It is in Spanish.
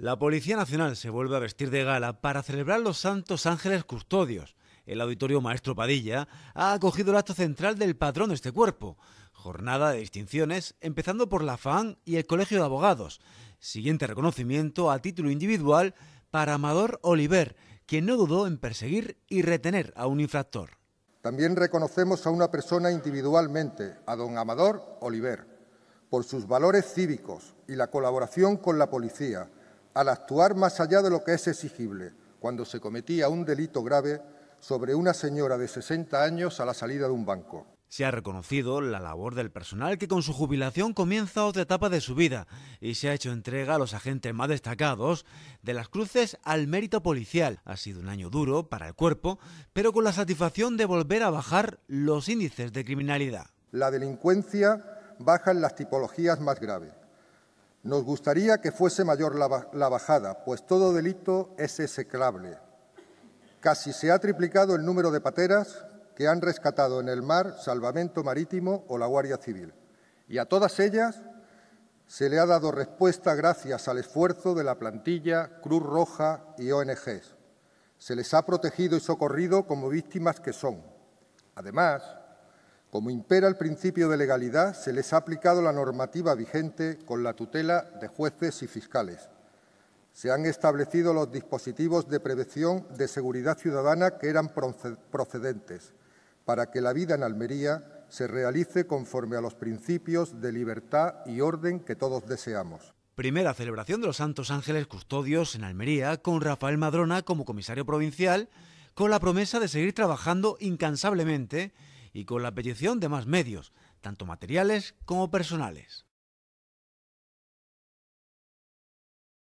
La Policía Nacional se vuelve a vestir de gala para celebrar los Santos Ángeles Custodios. El Auditorio Maestro Padilla ha acogido el acto central del patrón de este cuerpo. Jornada de distinciones, empezando por la FAN y el Colegio de Abogados. Siguiente reconocimiento a título individual para Amador Oliver, quien no dudó en perseguir y retener a un infractor. También reconocemos a una persona individualmente, a don Amador Oliver, por sus valores cívicos y la colaboración con la policía al actuar más allá de lo que es exigible cuando se cometía un delito grave sobre una señora de 60 años a la salida de un banco. Se ha reconocido la labor del personal que con su jubilación comienza otra etapa de su vida y se ha hecho entrega a los agentes más destacados de las cruces al mérito policial. Ha sido un año duro para el cuerpo, pero con la satisfacción de volver a bajar los índices de criminalidad. La delincuencia baja en las tipologías más graves nos gustaría que fuese mayor la, bajada, pues todo delito es execrable. Casi se ha triplicado el número de pateras que han rescatado en el mar Salvamento Marítimo o la Guardia Civil. Y a todas ellas se le ha dado respuesta gracias al esfuerzo de la plantilla, Cruz Roja y ONGs. Se les ha protegido y socorrido como víctimas que son. Además, como impera el principio de legalidad, se les ha aplicado la normativa vigente con la tutela de jueces y fiscales. Se han establecido los dispositivos de prevención de seguridad ciudadana que eran procedentes para que la vida en Almería se realice conforme a los principios de libertad y orden que todos deseamos. Primera celebración de los Santos Ángeles Custodios en Almería con Rafael Madrona como comisario provincial, con la promesa de seguir trabajando incansablemente y con la petición de más medios, tanto materiales como personales.